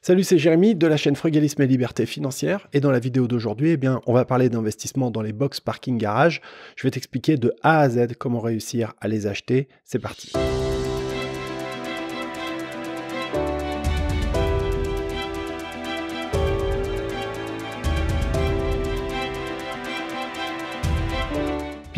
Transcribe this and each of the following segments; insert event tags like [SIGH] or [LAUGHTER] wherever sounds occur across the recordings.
Salut, c'est Jérémy de la chaîne Frugalisme et Liberté Financière. Et dans la vidéo d'aujourd'hui, eh bien, on va parler d'investissement dans les box parking garage. Je vais t'expliquer de A à Z comment réussir à les acheter. C'est parti.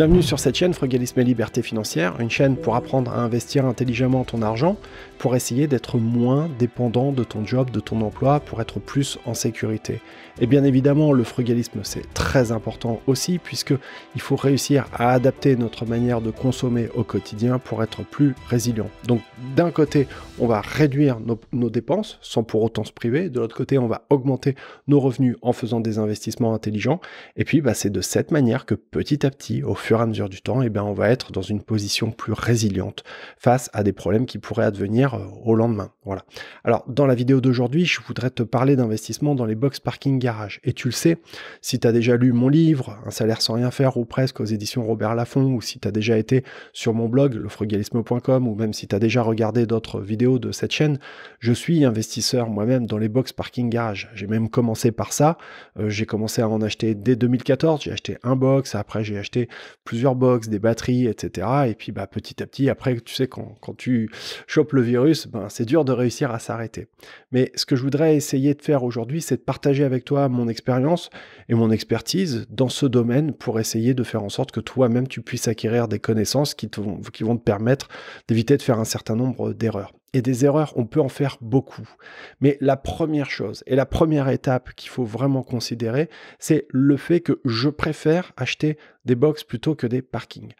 Bienvenue sur cette chaîne Frugalisme et Liberté Financière, une chaîne pour apprendre à investir intelligemment ton argent, pour essayer d'être moins dépendant de ton job, de ton emploi, pour être plus en sécurité. Et bien évidemment, le frugalisme c'est très important aussi, puisque il faut réussir à adapter notre manière de consommer au quotidien pour être plus résilient. Donc d'un côté, on va réduire nos, nos dépenses sans pour autant se priver, de l'autre côté, on va augmenter nos revenus en faisant des investissements intelligents, et puis bah, c'est de cette manière que petit à petit, au fur à mesure du temps, et eh bien, on va être dans une position plus résiliente face à des problèmes qui pourraient advenir euh, au lendemain. Voilà. Alors, dans la vidéo d'aujourd'hui, je voudrais te parler d'investissement dans les box parking garage. Et tu le sais, si tu as déjà lu mon livre, Un salaire sans rien faire ou presque aux éditions Robert Laffont, ou si tu as déjà été sur mon blog, lefrugalisme.com, ou même si tu as déjà regardé d'autres vidéos de cette chaîne, je suis investisseur moi-même dans les box parking garage. J'ai même commencé par ça. Euh, j'ai commencé à en acheter dès 2014. J'ai acheté un box. Après, j'ai acheté plusieurs box, des batteries, etc. Et puis bah, petit à petit, après, tu sais, quand, tu chopes le virus, ben, c'est dur de réussir à s'arrêter. Mais ce que je voudrais essayer de faire aujourd'hui, c'est de partager avec toi mon expérience et mon expertise dans ce domaine pour essayer de faire en sorte que toi-même, tu puisses acquérir des connaissances qui vont te permettre d'éviter de faire un certain nombre d'erreurs. Et des erreurs, on peut en faire beaucoup. Mais la première chose et la première étape qu'il faut vraiment considérer, c'est le fait que je préfère acheter des box plutôt que des parkings.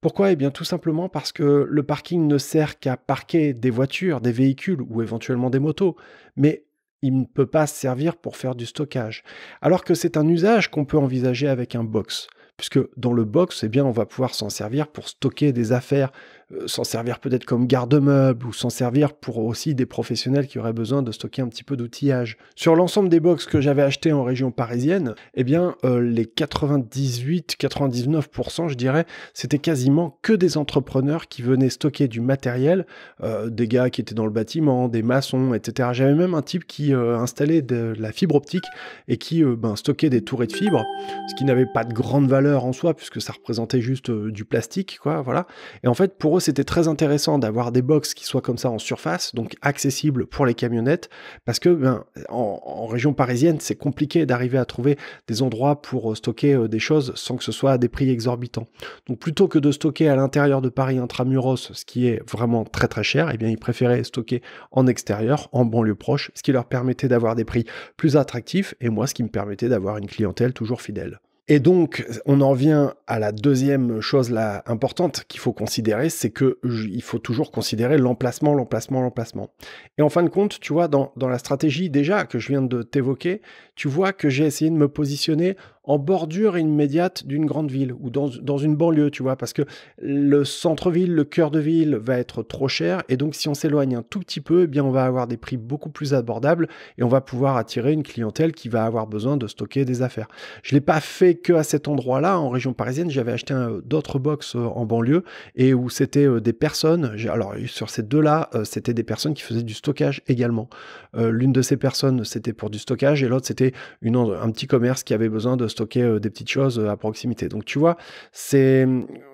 Pourquoi Et eh bien tout simplement parce que le parking ne sert qu'à parquer des voitures, des véhicules ou éventuellement des motos, mais il ne peut pas servir pour faire du stockage. Alors que c'est un usage qu'on peut envisager avec un box puisque dans le box, eh bien, on va pouvoir s'en servir pour stocker des affaires, euh, s'en servir peut-être comme garde-meuble ou s'en servir pour aussi des professionnels qui auraient besoin de stocker un petit peu d'outillage. Sur l'ensemble des box que j'avais achetées en région parisienne, eh bien euh, les 98-99% je dirais, c'était quasiment que des entrepreneurs qui venaient stocker du matériel, euh, des gars qui étaient dans le bâtiment, des maçons, etc. J'avais même un type qui installait de la fibre optique et qui ben, stockait des tourées de fibres, ce qui n'avait pas de grande valeur en soi puisque ça représentait juste du plastique, quoi, voilà. Et en fait pour c'était très intéressant d'avoir des box qui soient comme ça en surface, donc accessibles pour les camionnettes, parce que ben, en, région parisienne, c'est compliqué d'arriver à trouver des endroits pour euh, stocker euh, des choses sans que ce soit à des prix exorbitants. Donc plutôt que de stocker à l'intérieur de Paris intramuros, ce qui est vraiment très très cher, et eh bien ils préféraient stocker en extérieur, en banlieue proche, ce qui leur permettait d'avoir des prix plus attractifs et moi ce qui me permettait d'avoir une clientèle toujours fidèle. Et donc, on en vient à la deuxième chose importante qu'il faut considérer, c'est que il faut toujours considérer l'emplacement, l'emplacement, l'emplacement. Et en fin de compte, tu vois, dans la stratégie déjà que je viens de t'évoquer, tu vois que j'ai essayé de me positionner en bordure immédiate d'une grande ville ou dans, dans, une banlieue, tu vois, parce que le centre-ville, le cœur de ville va être trop cher et donc si on s'éloigne un tout petit peu, eh bien on va avoir des prix beaucoup plus abordables et on va pouvoir attirer une clientèle qui va avoir besoin de stocker des affaires. Je l'ai pas fait que à cet endroit-là en région parisienne, j'avais acheté d'autres box euh, en banlieue et où c'était euh, des personnes, alors sur ces deux-là, euh, c'était des personnes qui faisaient du stockage également. L'une de ces personnes, c'était pour du stockage et l'autre, c'était un petit commerce qui avait besoin de stocker euh, des petites choses euh, à proximité. Donc tu vois, c'est,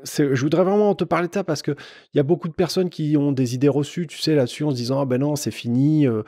je voudrais vraiment te parler de ça parce qu'il y a beaucoup de personnes qui ont des idées reçues, tu sais, là-dessus en se disant, ah ben non, c'est fini, euh,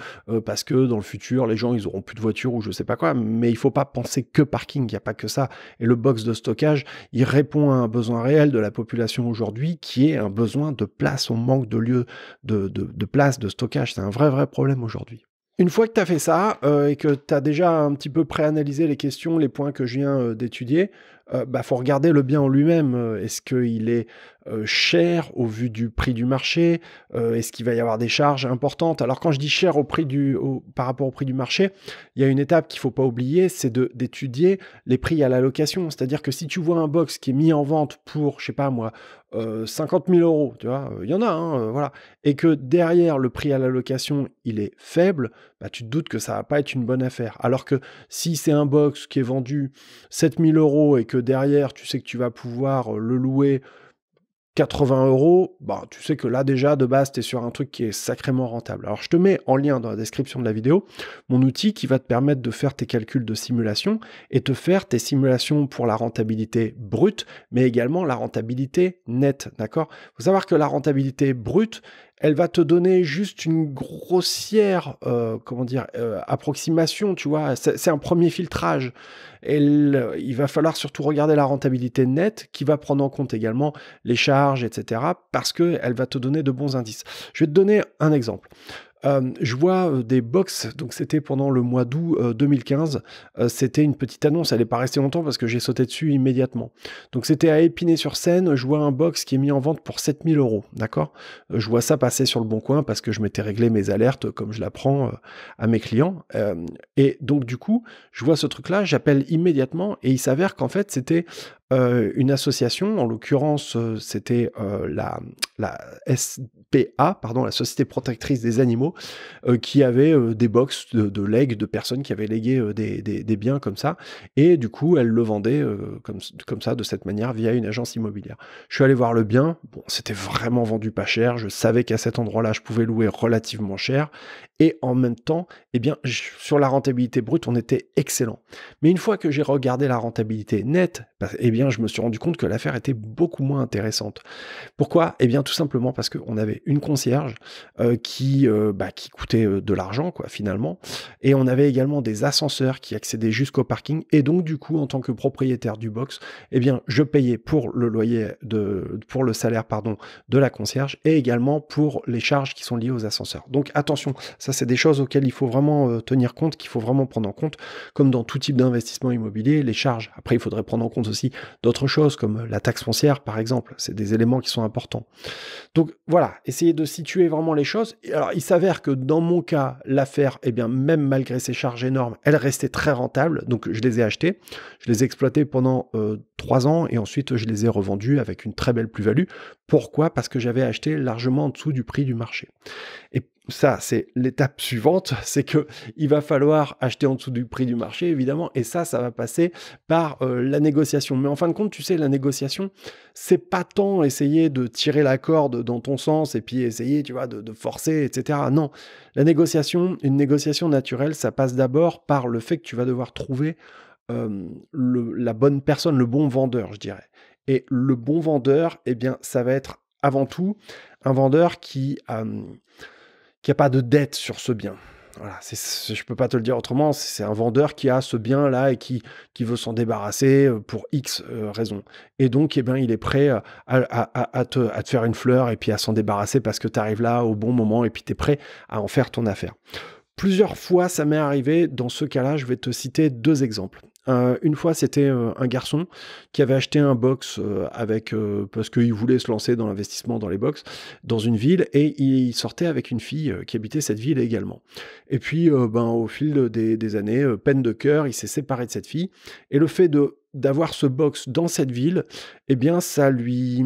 parce que dans le futur, les gens, ils auront plus de voiture ou je sais pas quoi, mais il faut pas penser que parking, il n'y a pas que ça. Et le box de stockage, il répond à un besoin réel de la population aujourd'hui qui est un besoin de place, on manque de lieux de, de place, de stockage, c'est un vrai, vrai problème aujourd'hui. Une fois que tu as fait ça euh, et que tu as déjà un petit peu préanalysé les questions, les points que je viens euh, d'étudier, il euh, bah, faut regarder le bien en lui-même. Euh, est-ce qu'il est, euh, cher au vu du prix du marché Est-ce qu'il va y avoir des charges importantes Alors quand je dis cher au prix du, par rapport au prix du marché, il y a une étape qu'il ne faut pas oublier, c'est d'étudier les prix à la location. C'est-à-dire que si tu vois un box qui est mis en vente pour, je sais pas moi, 50 000 euros, tu vois, il y en a, hein, voilà, et que derrière le prix à la location il est faible, bah, tu te doutes que ça va pas être une bonne affaire. Alors que si c'est un box qui est vendu 7 000 euros et que derrière, tu sais que tu vas pouvoir le louer 80 euros, bah, tu sais que là déjà de base, tu es sur un truc qui est sacrément rentable. Alors je te mets en lien dans la description de la vidéo mon outil qui va te permettre de faire tes calculs de simulation et te faire tes simulations pour la rentabilité brute, mais également la rentabilité nette. D'accord faut savoir que la rentabilité brute, elle va te donner juste une grossière, euh, comment dire, euh, approximation, tu vois. C'est un premier filtrage. Euh, il va falloir surtout regarder la rentabilité nette qui va prendre en compte également les charges, etc. Parce qu'elle va te donner de bons indices. Je vais te donner un exemple. Euh, je vois euh, des box, donc c'était pendant le mois d'août 2015. Euh, c'était une petite annonce, elle n'est pas restée longtemps parce que j'ai sauté dessus immédiatement. Donc c'était à Épinay-sur-Seine, je vois un box qui est mis en vente pour 7000 euros, d'accord Je vois ça passer sur le bon coin parce que je m'étais réglé mes alertes comme je l'apprends à mes clients. et donc du coup, je vois ce truc-là, j'appelle immédiatement et il s'avère qu'en fait c'était euh, une association, en l'occurrence euh, c'était euh, la, la, SPA, pardon, la Société Protectrice des Animaux, qui avait des boxes de, legs de personnes qui avaient légué des, des, biens comme ça, et du coup elle le vendait comme, comme ça, de cette manière, via une agence immobilière. Je suis allé voir le bien, bon, c'était vraiment vendu pas cher, je savais qu'à cet endroit-là je pouvais louer relativement cher, et en même temps, eh bien, sur la rentabilité brute, on était excellent. Mais une fois que j'ai regardé la rentabilité nette, bah, eh bien, je me suis rendu compte que l'affaire était beaucoup moins intéressante. Pourquoi Eh bien, tout simplement parce qu'on avait une concierge euh, qui, euh, bah, qui coûtait euh, de l'argent, quoi, finalement. Et on avait également des ascenseurs qui accédaient jusqu'au parking. Et donc, du coup, en tant que propriétaire du box, eh bien, je payais pour le loyer de, pour le salaire, pardon, de la concierge et également pour les charges qui sont liées aux ascenseurs. Donc, attention, ça, c'est des choses auxquelles il faut vraiment tenir compte, qu'il faut vraiment prendre en compte, comme dans tout type d'investissement immobilier, les charges. Après, il faudrait prendre en compte aussi d'autres choses comme la taxe foncière par exemple. C'est des éléments qui sont importants. Donc voilà, essayez de situer vraiment les choses. Alors il s'avère que dans mon cas, l'affaire, et eh bien même malgré ses charges énormes, elle restait très rentable. Donc je les ai achetés je les ai exploitées pendant euh, trois ans et ensuite je les ai revendues avec une très belle plus-value. Pourquoi Parce que j'avais acheté largement en dessous du prix du marché. Et ça, c'est l'étape suivante, [LAUGHS] c'est que il va falloir acheter en dessous du prix du marché, évidemment, et ça, ça va passer par euh, la négociation. Mais en fin de compte, tu sais, la négociation, c'est pas tant essayer de tirer la corde dans ton sens et puis essayer, tu vois, de, forcer, etc. Non, la négociation, une négociation naturelle, ça passe d'abord par le fait que tu vas devoir trouver la bonne personne, le bon vendeur, je dirais. Et le bon vendeur, eh bien, ça va être avant tout un vendeur qui a qu'il n'y a pas de dette sur ce bien. Voilà, c'est, je ne peux pas te le dire autrement, c'est un vendeur qui a ce bien-là et qui, qui veut s'en débarrasser euh, pour X euh, raisons. Et donc, eh ben, il est prêt euh, à, te, à, te, faire une fleur et puis à s'en débarrasser parce que tu arrives là au bon moment et puis tu es prêt à en faire ton affaire. Plusieurs fois, ça m'est arrivé. Dans ce cas-là, je vais te citer deux exemples. Euh, une fois, c'était euh, un garçon qui avait acheté un box euh, avec parce qu'il voulait se lancer dans l'investissement dans les box dans une ville et il sortait avec une fille qui habitait cette ville également. Et puis, ben, au fil des, années, peine de cœur, il s'est séparé de cette fille et le fait de d'avoir ce box dans cette ville, eh bien, ça lui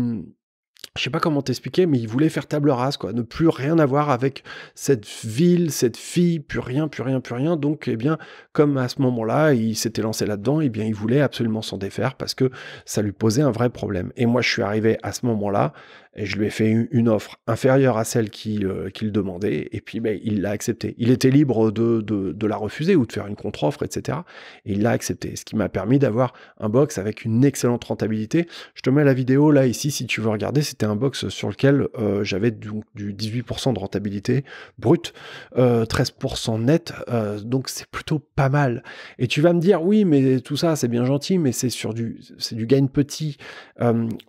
je sais pas comment t'expliquer, mais il voulait faire table rase, quoi, ne plus rien avoir avec cette ville, cette fille, plus rien, plus rien, plus rien. Donc, eh bien, comme à ce moment-là, il s'était lancé là-dedans, eh bien, il voulait absolument s'en défaire parce que ça lui posait un vrai problème. Et moi, je suis arrivé à ce moment-là, et je lui ai fait une offre inférieure à celle euh, qu'il demandait, et puis ben, il l'a accepté. Il était libre de, de, la refuser ou de faire une contre-offre, etc. Et il l'a accepté, ce qui m'a permis d'avoir un box avec une excellente rentabilité. Je te mets la vidéo là, ici, si tu veux regarder. C'était un box sur lequel euh, j'avais du, du, 18% de rentabilité brute, 13% euh, net, donc c'est plutôt pas mal. Et tu vas me dire, oui, mais tout ça, c'est bien gentil, mais c'est sur du, du gain petit.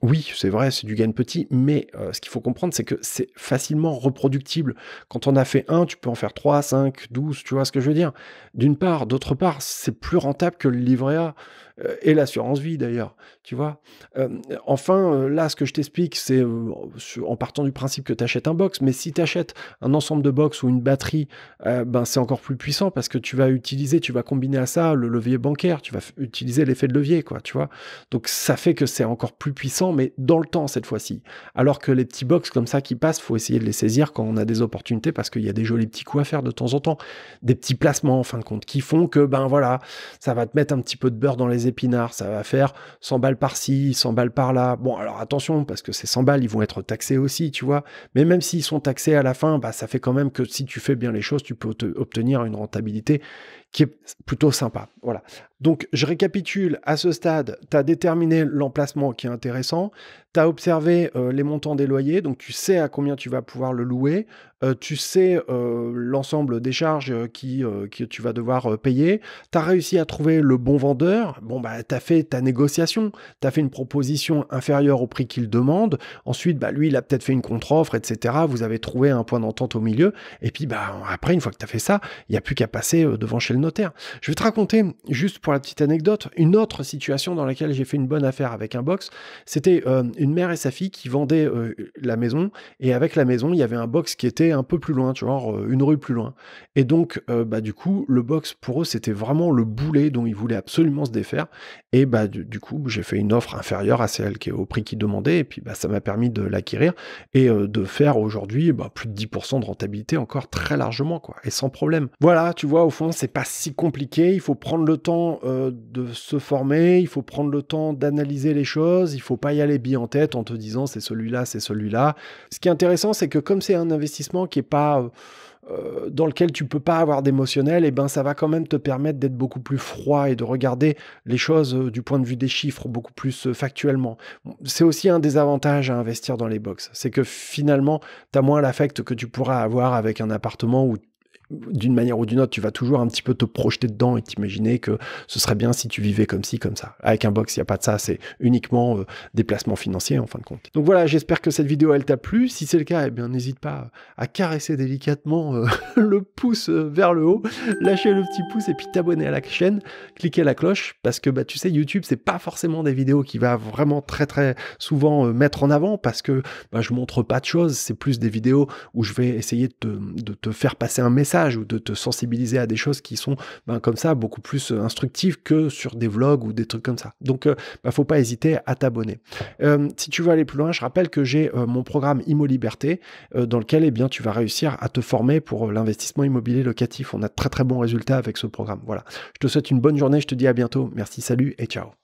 oui, c'est vrai, c'est du gain petit, mais euh, ce qu'il faut comprendre, c'est que c'est facilement reproductible. Quand on a fait un, tu peux en faire 3, 5, 12, tu vois ce que je veux dire. D'une part, d'autre part, c'est plus rentable que le livret A euh, et l'assurance vie d'ailleurs, tu vois. Euh, enfin, là, ce que je t'explique, c'est en partant du principe que tu achètes un box, mais si tu achètes un ensemble de box ou une batterie, ben, c'est encore plus puissant parce que tu vas utiliser, tu vas combiner à ça le levier bancaire, tu vas utiliser l'effet de levier, quoi, tu vois. Donc ça fait que c'est encore plus puissant, mais dans le temps cette fois-ci. Alors que les petits box comme ça qui passent, faut essayer de les saisir quand on a des opportunités parce qu'il y a des jolis petits coups à faire de temps en temps, des petits placements en fin de compte qui font que ben voilà, ça va te mettre un petit peu de beurre dans les épinards, ça va faire 100 balles par-ci, 100 balles par-là. Bon, alors attention parce que ces 100 balles, ils vont être taxés aussi, tu vois. Mais même s'ils sont taxés à la fin, bah ça fait quand même que si tu fais bien les choses, tu peux obtenir une rentabilité qui est plutôt sympa. Voilà. Donc, je récapitule, à ce stade, tu as déterminé l'emplacement qui est intéressant, tu as observé euh, les montants des loyers, donc tu sais à combien tu vas pouvoir le louer, tu sais l'ensemble des charges qui, que tu vas devoir payer, tu as réussi à trouver le bon vendeur, bon bah tu as fait ta négociation, tu as fait une proposition inférieure au prix qu'il demande, ensuite bah lui il a peut-être fait une contre-offre, etc. Vous avez trouvé un point d'entente au milieu, et puis bah après une fois que tu as fait ça, il n'y a plus qu'à passer devant chez le notaire. Je vais te raconter, juste pour la petite anecdote, une autre situation dans laquelle j'ai fait une bonne affaire avec un box, c'était une mère et sa fille qui vendaient la maison, et avec la maison, il y avait un box qui était un peu plus loin, tu vois, euh, une rue plus loin. Et donc, euh, bah, du coup, le box pour eux, c'était vraiment le boulet dont ils voulaient absolument se défaire. Et bah, du, coup, j'ai fait une offre inférieure à celle qui est au prix qu'ils demandaient. Et puis, bah, ça m'a permis de l'acquérir et euh, de faire aujourd'hui bah, plus de 10% de rentabilité encore très largement, quoi, et sans problème. Voilà, tu vois, au fond, c'est pas si compliqué. Il faut prendre le temps de se former, il faut prendre le temps d'analyser les choses, il faut pas y aller bien en tête en te disant c'est celui-là, c'est celui-là. Ce qui est intéressant, c'est que comme c'est un investissement qui est pas euh, dans lequel tu peux pas avoir d'émotionnel, et eh ben ça va quand même te permettre d'être beaucoup plus froid et de regarder les choses euh, du point de vue des chiffres beaucoup plus euh, factuellement. C'est aussi un des avantages à investir dans les box, c'est que finalement tu as moins l'affect que tu pourras avoir avec un appartement où d'une manière ou d'une autre, tu vas toujours un petit peu te projeter dedans et t'imaginer que ce serait bien si tu vivais comme ci, comme ça. Avec un box, il n'y a pas de ça, c'est uniquement euh, des placements financiers en fin de compte. Donc voilà, j'espère que cette vidéo, elle t'a plu. Si c'est le cas, eh bien n'hésite pas à caresser délicatement euh, [LAUGHS] le pouce euh, vers le haut, [LAUGHS] lâcher le petit pouce et puis t'abonner à la chaîne, cliquer la cloche parce que bah, tu sais, YouTube, c'est pas forcément des vidéos qui va vraiment très très souvent mettre en avant parce que bah, je montre pas de choses, c'est plus des vidéos où je vais essayer de te faire passer un message ou de te sensibiliser à des choses qui sont ben, comme ça beaucoup plus euh, instructives que sur des vlogs ou des trucs comme ça. Donc, euh, ne ben, faut pas hésiter à t'abonner. Euh, si tu veux aller plus loin, je rappelle que j'ai mon programme Imo Liberté dans lequel eh bien, tu vas réussir à te former pour l'investissement immobilier locatif. On a de très très bons résultats avec ce programme. Voilà. Je te souhaite une bonne journée. Je te dis à bientôt. Merci, salut et ciao.